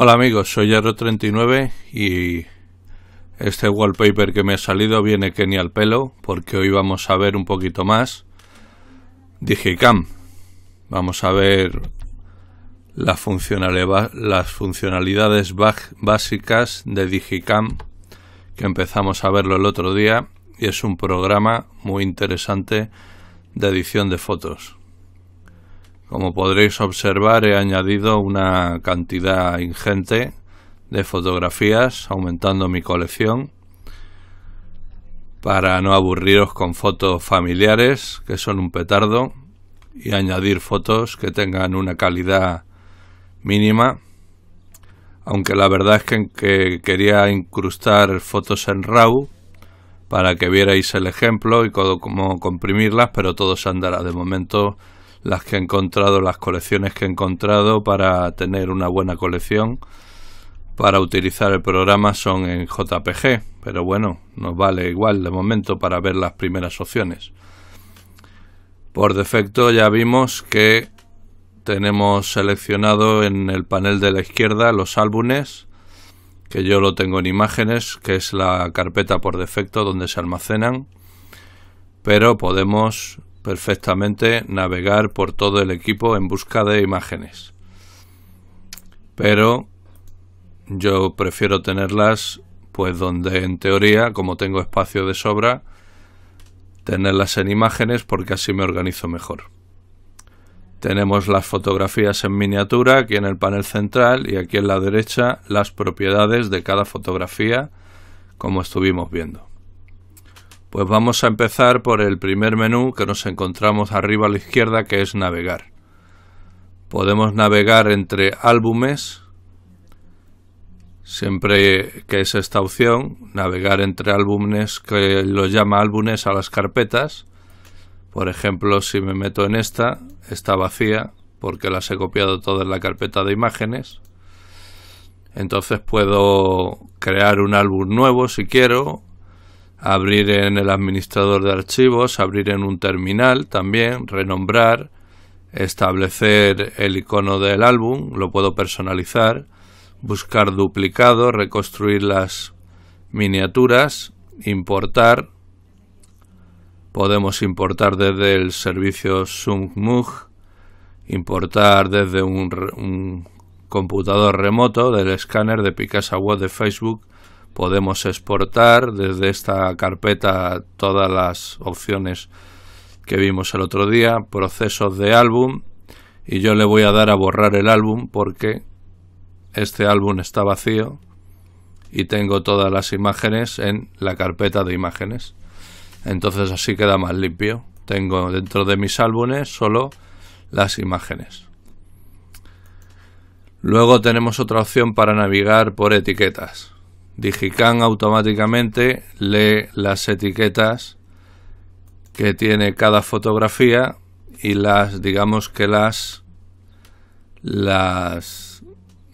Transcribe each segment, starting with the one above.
Hola amigos, soy Yaro39 y este wallpaper que me ha salido viene que ni al pelo porque hoy vamos a ver un poquito más Digicam. Vamos a ver las funcionalidades básicas de Digicam que empezamos a verlo el otro día y es un programa muy interesante de edición de fotos. Como podréis observar, he añadido una cantidad ingente de fotografías, aumentando mi colección para no aburriros con fotos familiares, que son un petardo, y añadir fotos que tengan una calidad mínima. Aunque la verdad es que, quería incrustar fotos en RAW para que vierais el ejemplo y cómo comprimirlas, pero todo se andará de momento las que he encontrado, las colecciones que he encontrado para tener una buena colección para utilizar el programa son en JPG, pero bueno, nos vale igual de momento para ver las primeras opciones. Por defecto ya vimos que tenemos seleccionado en el panel de la izquierda los álbumes, que yo lo tengo en imágenes, que es la carpeta por defecto donde se almacenan, pero podemos perfectamente navegar por todo el equipo en busca de imágenes. Pero yo prefiero tenerlas pues donde en teoría, como tengo espacio de sobra, tenerlas en imágenes porque así me organizo mejor. Tenemos las fotografías en miniatura aquí en el panel central y aquí en la derecha las propiedades de cada fotografía como estuvimos viendo. Pues vamos a empezar por el primer menú que nos encontramos arriba a la izquierda, que es navegar. Podemos navegar entre álbumes, siempre que es esta opción, navegar entre álbumes que lo llama álbumes a las carpetas. Por ejemplo, si me meto en esta, está vacía porque las he copiado todas en la carpeta de imágenes. Entonces puedo crear un álbum nuevo si quiero abrir en el administrador de archivos, abrir en un terminal también, renombrar, establecer el icono del álbum, lo puedo personalizar, buscar duplicado, reconstruir las miniaturas, importar, podemos importar desde el servicio SungMug, importar desde un, un computador remoto del escáner de Picasa Web de Facebook, podemos exportar desde esta carpeta todas las opciones que vimos el otro día, procesos de álbum, y yo le voy a dar a borrar el álbum porque este álbum está vacío y tengo todas las imágenes en la carpeta de imágenes. Entonces así queda más limpio. Tengo dentro de mis álbumes solo las imágenes. Luego tenemos otra opción para navegar por etiquetas. Digicam automáticamente lee las etiquetas que tiene cada fotografía y las, digamos que las, las,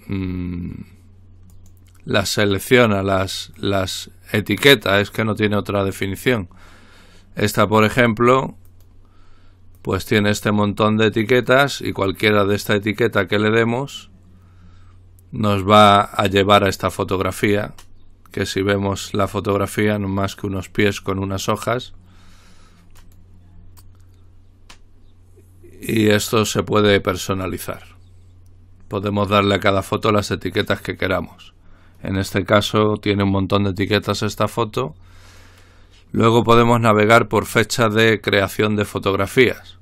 mm, las selecciona, las, las etiqueta, es que no tiene otra definición. Esta, por ejemplo, pues tiene este montón de etiquetas y cualquiera de esta etiqueta que le demos nos va a llevar a esta fotografía que si vemos la fotografía no más que unos pies con unas hojas. Y esto se puede personalizar. Podemos darle a cada foto las etiquetas que queramos. En este caso tiene un montón de etiquetas esta foto. Luego podemos navegar por fecha de creación de fotografías.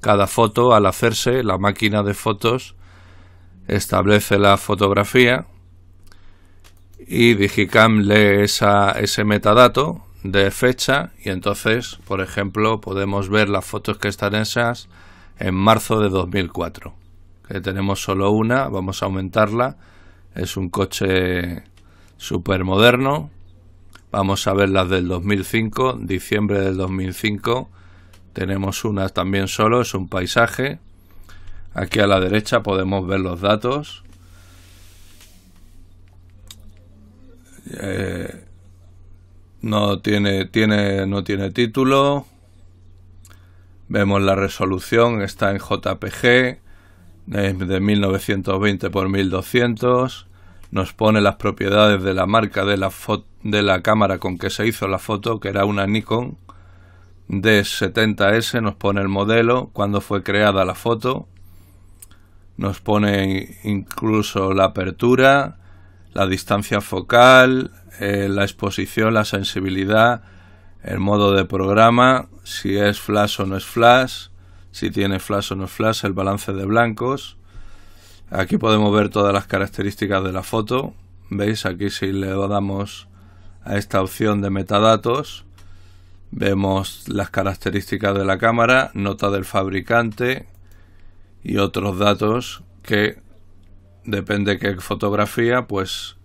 Cada foto, al hacerse, la máquina de fotos establece la fotografía, y Digicam lee esa, ese metadato de fecha y entonces, por ejemplo, podemos ver las fotos que están esas en marzo de 2004. Que tenemos solo una, vamos a aumentarla. Es un coche súper moderno. Vamos a ver las del 2005, diciembre del 2005. Tenemos una también solo, es un paisaje. Aquí a la derecha podemos ver los datos Eh, no tiene, tiene, no tiene título. Vemos la resolución, está en JPG de 1920 por 1200. Nos pone las propiedades de la marca de la, de la cámara con que se hizo la foto, que era una Nikon D70S. Nos pone el modelo, cuando fue creada la foto. Nos pone incluso la apertura, la distancia focal, eh, la exposición, la sensibilidad, el modo de programa, si es flash o no es flash, si tiene flash o no es flash, el balance de blancos. Aquí podemos ver todas las características de la foto. ¿Veis? Aquí si le damos a esta opción de metadatos, vemos las características de la cámara, nota del fabricante y otros datos que depende qué fotografía, pues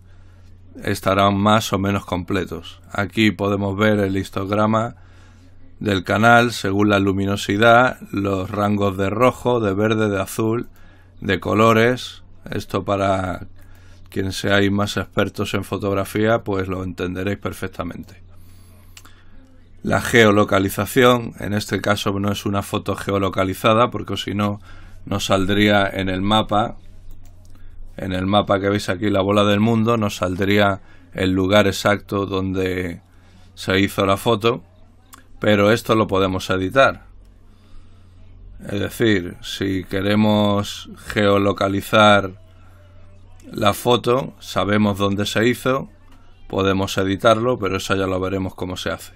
estarán más o menos completos. Aquí podemos ver el histograma del canal según la luminosidad, los rangos de rojo, de verde, de azul, de colores. Esto para quien seáis más expertos en fotografía, pues lo entenderéis perfectamente. La geolocalización, en este caso no es una foto geolocalizada, porque si no, no saldría en el mapa en el mapa que veis aquí, la bola del mundo, nos saldría el lugar exacto donde se hizo la foto, pero esto lo podemos editar. Es decir, si queremos geolocalizar la foto, sabemos dónde se hizo, podemos editarlo, pero eso ya lo veremos cómo se hace.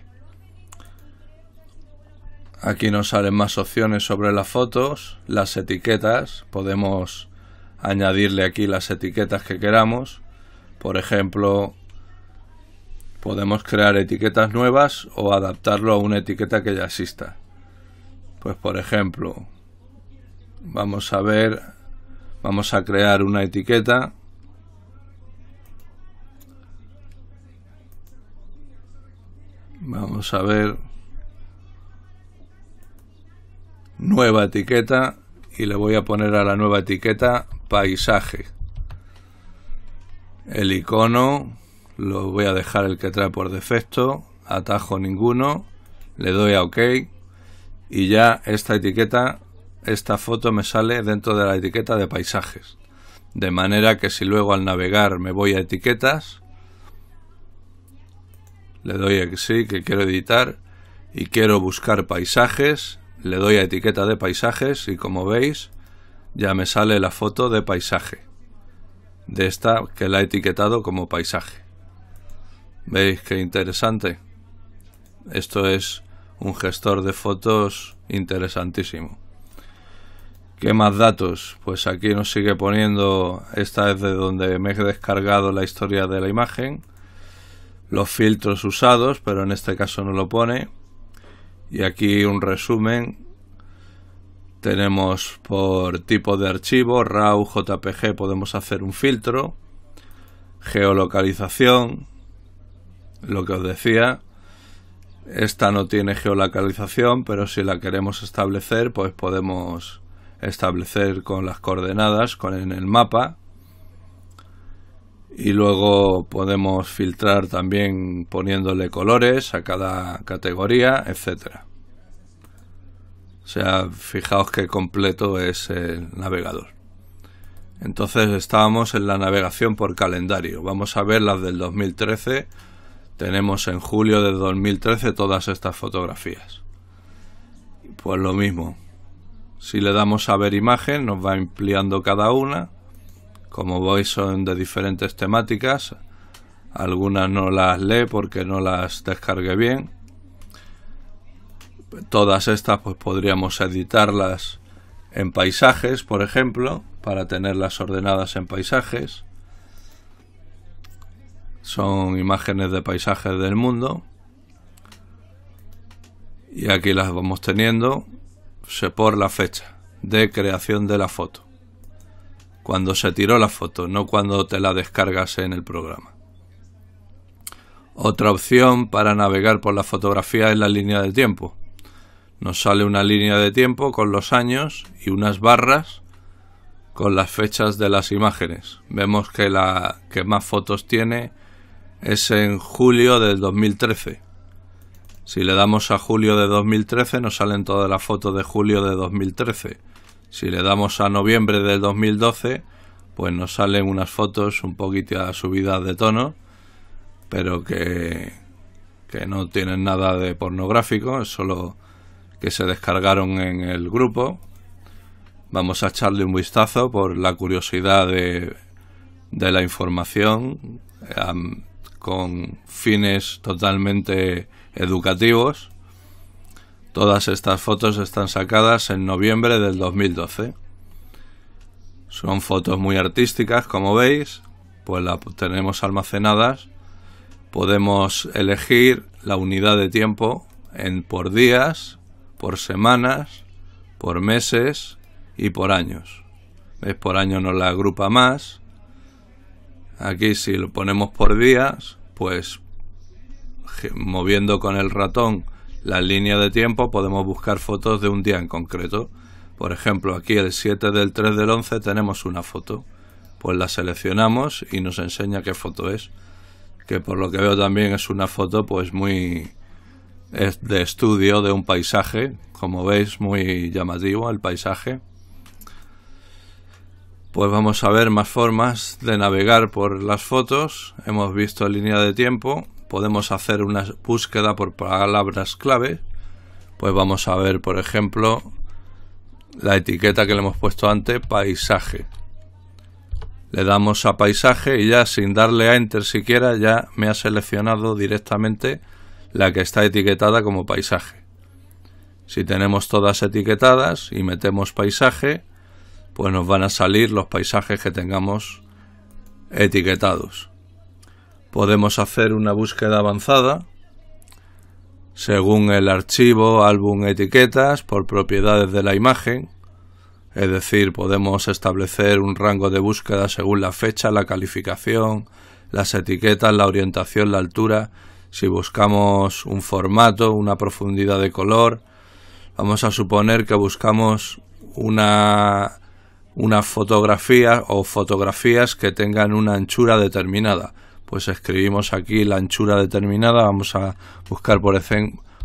Aquí nos salen más opciones sobre las fotos, las etiquetas, podemos añadirle aquí las etiquetas que queramos. Por ejemplo, podemos crear etiquetas nuevas o adaptarlo a una etiqueta que ya exista. Pues por ejemplo, vamos a ver, vamos a crear una etiqueta vamos a ver nueva etiqueta y le voy a poner a la nueva etiqueta paisaje. El icono lo voy a dejar el que trae por defecto, atajo ninguno, le doy a OK y ya esta etiqueta, esta foto me sale dentro de la etiqueta de paisajes. De manera que si luego al navegar me voy a etiquetas, le doy a que sí, que quiero editar y quiero buscar paisajes, le doy a etiqueta de paisajes y como veis ya me sale la foto de paisaje. De esta que la he etiquetado como paisaje. ¿Veis qué interesante? Esto es un gestor de fotos interesantísimo. ¿Qué más datos? Pues aquí nos sigue poniendo, esta es de donde me he descargado la historia de la imagen, los filtros usados, pero en este caso no lo pone, y aquí un resumen tenemos por tipo de archivo, RAW, JPG, podemos hacer un filtro, geolocalización, lo que os decía, esta no tiene geolocalización, pero si la queremos establecer, pues podemos establecer con las coordenadas, con en el mapa. Y luego podemos filtrar también poniéndole colores a cada categoría, etcétera. O sea, fijaos que completo es el navegador. Entonces estábamos en la navegación por calendario. Vamos a ver las del 2013. Tenemos en julio de 2013 todas estas fotografías. Pues lo mismo. Si le damos a ver imagen, nos va ampliando cada una. Como veis son de diferentes temáticas. Algunas no las lee porque no las descargue bien todas estas pues podríamos editarlas en paisajes, por ejemplo, para tenerlas ordenadas en paisajes. Son imágenes de paisajes del mundo. Y aquí las vamos teniendo se por la fecha de creación de la foto. Cuando se tiró la foto, no cuando te la descargas en el programa. Otra opción para navegar por la fotografía es la línea de tiempo. Nos sale una línea de tiempo con los años y unas barras con las fechas de las imágenes. Vemos que la que más fotos tiene es en julio del 2013. Si le damos a julio de 2013 nos salen todas las fotos de julio de 2013. Si le damos a noviembre del 2012 pues nos salen unas fotos un poquito a subida de tono, pero que, que no tienen nada de pornográfico, es solo que se descargaron en el grupo. Vamos a echarle un vistazo por la curiosidad de, de la información con fines totalmente educativos. Todas estas fotos están sacadas en noviembre del 2012. Son fotos muy artísticas, como veis, pues las tenemos almacenadas. Podemos elegir la unidad de tiempo en por días, por semanas, por meses y por años. ¿Ves? Por año nos la agrupa más. Aquí si lo ponemos por días, pues moviendo con el ratón la línea de tiempo podemos buscar fotos de un día en concreto. Por ejemplo, aquí el 7 del 3 del 11 tenemos una foto. Pues la seleccionamos y nos enseña qué foto es. Que por lo que veo también es una foto pues muy de estudio de un paisaje, como veis, muy llamativo el paisaje. Pues vamos a ver más formas de navegar por las fotos. Hemos visto línea de tiempo. Podemos hacer una búsqueda por palabras clave. Pues vamos a ver, por ejemplo, la etiqueta que le hemos puesto antes, paisaje. Le damos a paisaje y ya sin darle a enter siquiera ya me ha seleccionado directamente la que está etiquetada como paisaje. Si tenemos todas etiquetadas y metemos paisaje, pues nos van a salir los paisajes que tengamos etiquetados. Podemos hacer una búsqueda avanzada según el archivo álbum etiquetas por propiedades de la imagen, es decir, podemos establecer un rango de búsqueda según la fecha, la calificación, las etiquetas, la orientación, la altura, si buscamos un formato, una profundidad de color, vamos a suponer que buscamos una, fotografía o fotografías que tengan una anchura determinada. Pues escribimos aquí la anchura determinada, vamos a buscar por,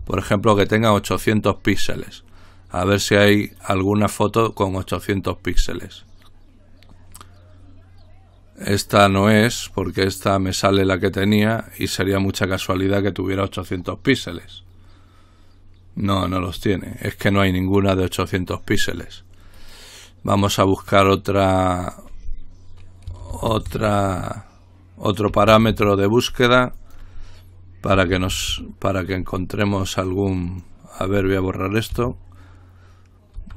por ejemplo que tenga 800 píxeles. A ver si hay alguna foto con 800 píxeles. Esta no es, porque esta me sale la que tenía y sería mucha casualidad que tuviera 800 píxeles. No, no los tiene. Es que no hay ninguna de 800 píxeles. Vamos a buscar otra... otra... otro parámetro de búsqueda para que nos... para que encontremos algún... A ver, voy a borrar esto.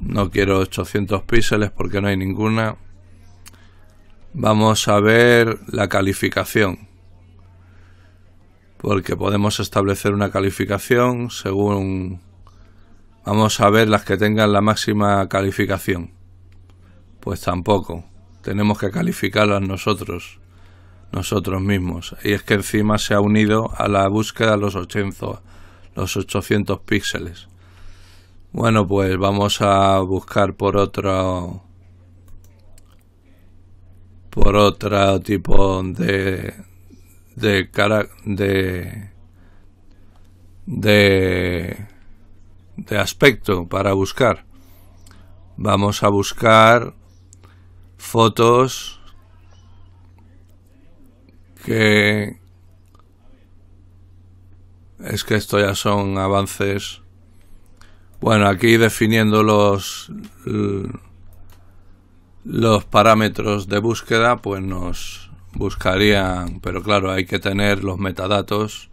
No quiero 800 píxeles porque no hay ninguna. Vamos a ver la calificación. Porque podemos establecer una calificación según... Vamos a ver las que tengan la máxima calificación. Pues tampoco. Tenemos que calificarlas nosotros. Nosotros mismos. Y es que encima se ha unido a la búsqueda de los 800, los 800 píxeles. Bueno, pues vamos a buscar por otro por otro tipo de de cara de de de aspecto para buscar. Vamos a buscar fotos que es que esto ya son avances. Bueno, aquí definiendo los los parámetros de búsqueda, pues nos buscarían, pero claro, hay que tener los metadatos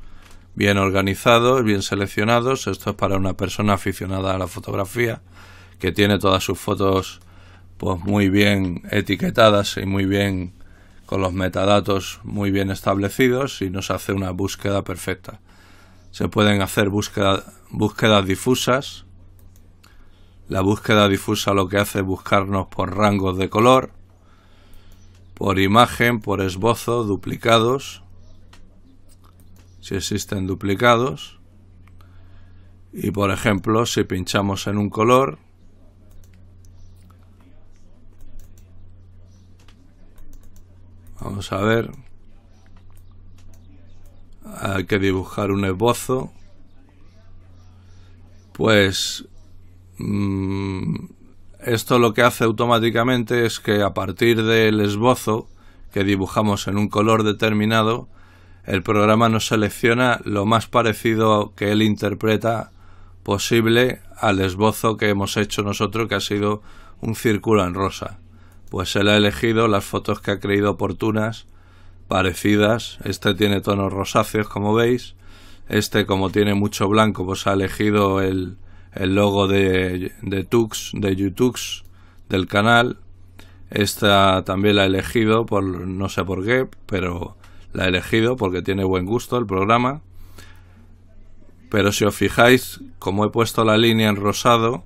bien organizados, bien seleccionados. Esto es para una persona aficionada a la fotografía, que tiene todas sus fotos pues muy bien etiquetadas y muy bien con los metadatos muy bien establecidos y nos hace una búsqueda perfecta. Se pueden hacer búsquedas difusas, la búsqueda difusa lo que hace es buscarnos por rangos de color, por imagen, por esbozo, duplicados, si existen duplicados. Y por ejemplo, si pinchamos en un color, vamos a ver, hay que dibujar un esbozo, pues Mm, esto lo que hace automáticamente es que a partir del esbozo que dibujamos en un color determinado, el programa nos selecciona lo más parecido que él interpreta posible al esbozo que hemos hecho nosotros, que ha sido un círculo en rosa. Pues él ha elegido las fotos que ha creído oportunas, parecidas. Este tiene tonos rosáceos, como veis. Este, como tiene mucho blanco, pues ha elegido el, el logo de, de Tux, de YouTux, del canal. Esta también la he elegido, por, no sé por qué, pero la he elegido porque tiene buen gusto el programa. Pero si os fijáis, como he puesto la línea en rosado,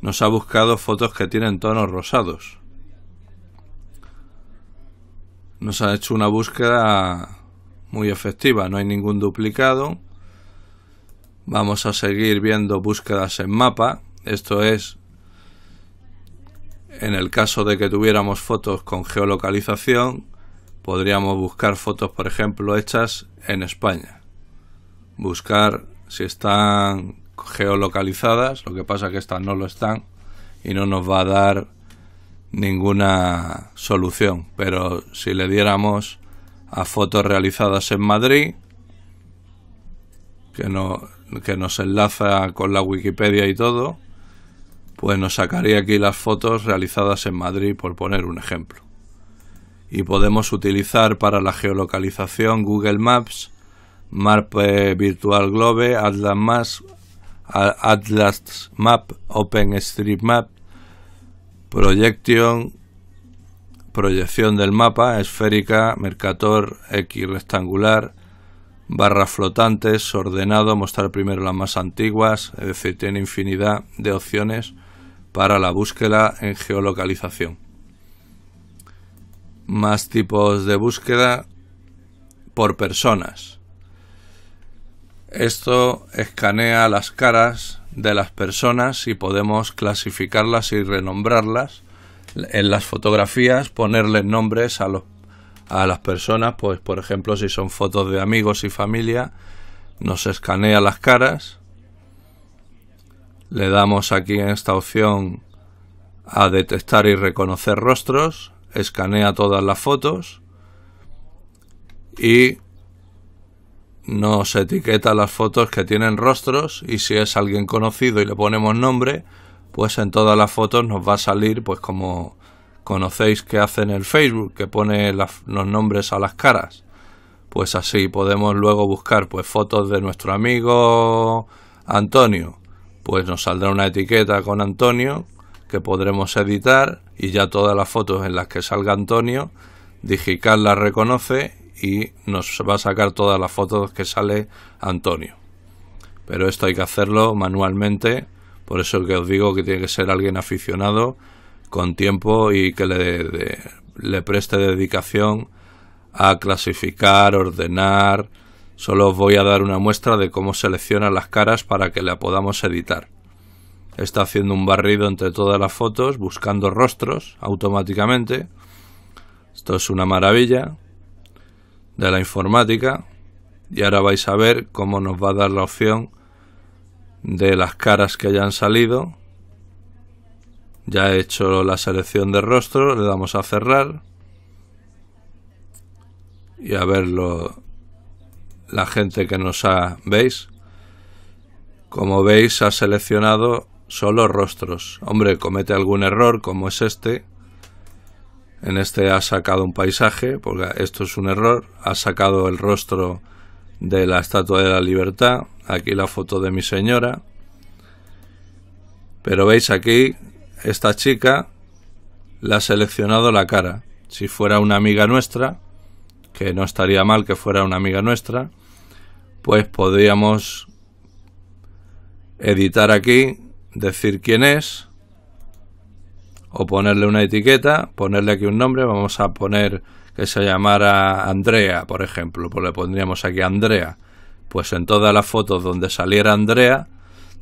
nos ha buscado fotos que tienen tonos rosados. Nos ha hecho una búsqueda muy efectiva, no hay ningún duplicado. Vamos a seguir viendo búsquedas en mapa. Esto es en el caso de que tuviéramos fotos con geolocalización, podríamos buscar fotos, por ejemplo, hechas en España. Buscar si están geolocalizadas, lo que pasa es que estas no lo están y no nos va a dar ninguna solución. Pero si le diéramos a fotos realizadas en Madrid, que, no, que nos enlaza con la Wikipedia y todo, pues nos sacaría aquí las fotos realizadas en Madrid, por poner un ejemplo. Y podemos utilizar para la geolocalización Google Maps, Map Virtual Globe, Atlas Maps, Atlas Map, OpenStreetMap, Projection, proyección del mapa esférica, mercator X rectangular, barras flotantes, ordenado, mostrar primero las más antiguas, es decir, tiene infinidad de opciones para la búsqueda en geolocalización. Más tipos de búsqueda por personas. Esto escanea las caras de las personas y podemos clasificarlas y renombrarlas en las fotografías, ponerle nombres a los a las personas, pues por ejemplo si son fotos de amigos y familia, nos escanea las caras, le damos aquí en esta opción a detectar y reconocer rostros, escanea todas las fotos y nos etiqueta las fotos que tienen rostros y si es alguien conocido y le ponemos nombre, pues en todas las fotos nos va a salir pues como conocéis que hacen el Facebook, que pone los nombres a las caras. Pues así podemos luego buscar pues fotos de nuestro amigo Antonio. Pues nos saldrá una etiqueta con Antonio que podremos editar y ya todas las fotos en las que salga Antonio, Digical las reconoce y nos va a sacar todas las fotos que sale Antonio. Pero esto hay que hacerlo manualmente, por eso que os digo que tiene que ser alguien aficionado con tiempo y que le, preste dedicación a clasificar, ordenar. Solo os voy a dar una muestra de cómo selecciona las caras para que la podamos editar. Está haciendo un barrido entre todas las fotos, buscando rostros automáticamente. Esto es una maravilla de la informática. Y ahora vais a ver cómo nos va a dar la opción de las caras que hayan salido ya he hecho la selección de rostro, le damos a cerrar. Y a verlo la gente que nos ha... ¿Veis? Como veis ha seleccionado solo rostros. Hombre, comete algún error como es este. En este ha sacado un paisaje, porque esto es un error. Ha sacado el rostro de la Estatua de la Libertad. Aquí la foto de mi señora. Pero veis aquí esta chica le ha seleccionado la cara. Si fuera una amiga nuestra, que no estaría mal que fuera una amiga nuestra, pues podríamos editar aquí, decir quién es, o ponerle una etiqueta, ponerle aquí un nombre, vamos a poner que se llamara Andrea, por ejemplo, pues le pondríamos aquí Andrea. Pues en todas las fotos donde saliera Andrea,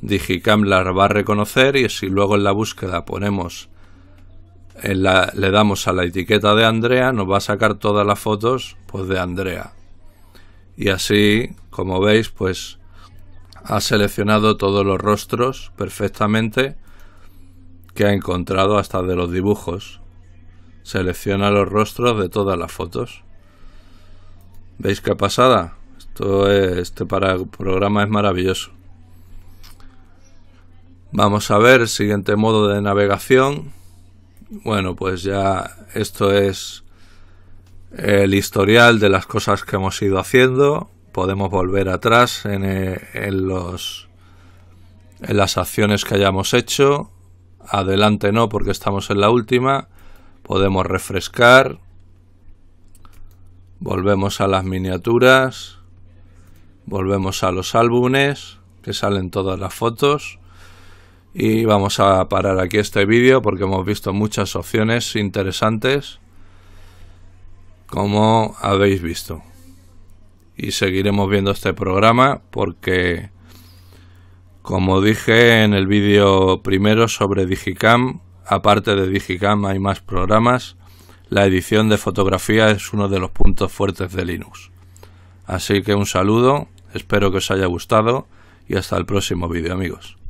Digicam la va a reconocer y si luego en la búsqueda ponemos en la, le damos a la etiqueta de Andrea, nos va a sacar todas las fotos pues, de Andrea. Y así, como veis, pues ha seleccionado todos los rostros perfectamente que ha encontrado hasta de los dibujos. Selecciona los rostros de todas las fotos. ¿Veis qué pasada? Esto este programa es maravilloso. Vamos a ver, siguiente modo de navegación. Bueno, pues ya esto es el historial de las cosas que hemos ido haciendo. Podemos volver atrás eh, en, los, en las acciones que hayamos hecho. Adelante no, porque estamos en la última. Podemos refrescar. Volvemos a las miniaturas. Volvemos a los álbumes, que salen todas las fotos y vamos a parar aquí este vídeo porque hemos visto muchas opciones interesantes como habéis visto. Y seguiremos viendo este programa porque, como dije en el vídeo primero sobre Digicam, aparte de Digicam hay más programas. La edición de fotografía es uno de los puntos fuertes de Linux. Así que un saludo, espero que os haya gustado y hasta el próximo vídeo amigos.